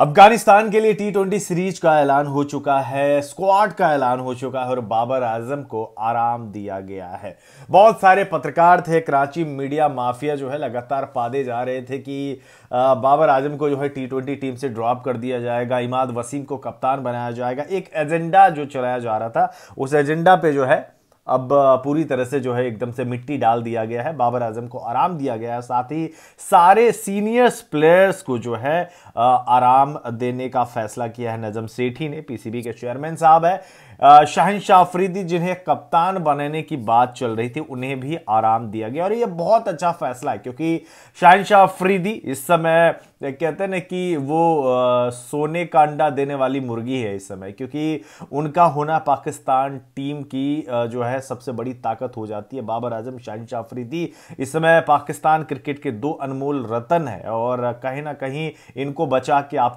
अफगानिस्तान के लिए T twenty series का ऐलान हो चुका है स्क्वाड का ऐलान हो चुका है और बाबर आजम को आराम दिया गया है बहुत सारे पत्रकार थे कराची मीडिया माफिया जो है लगातार पादे जा रहे थे कि बाबर आजम को जो है टी ट्वेंटी टीम से ड्रॉप कर दिया जाएगा इमाद वसीम को कप्तान बनाया जाएगा एक एजेंडा जो चलाया जा रहा था उस एजेंडा पे जो है अब पूरी तरह से जो है एकदम से मिट्टी डाल दिया गया है बाबर आजम को आराम दिया गया है साथ ही सारे सीनियर्स प्लेयर्स को जो है आराम देने का फैसला किया है नजम सेठी ने पीसीबी के चेयरमैन साहब है शाहिन अफरीदी जिन्हें कप्तान बनाने की बात चल रही थी उन्हें भी आराम दिया गया और ये बहुत अच्छा फैसला है क्योंकि शाह अफरीदी इस समय कहते ना कि वो आ, सोने का अंडा देने वाली मुर्गी है इस समय क्योंकि उनका होना पाकिस्तान टीम की आ, जो है सबसे बड़ी ताकत हो जाती है बाबर आजम शाह अफरीदी इस समय पाकिस्तान क्रिकेट के दो अनमोल रतन है और कहीं ना कहीं इनको बचा के आप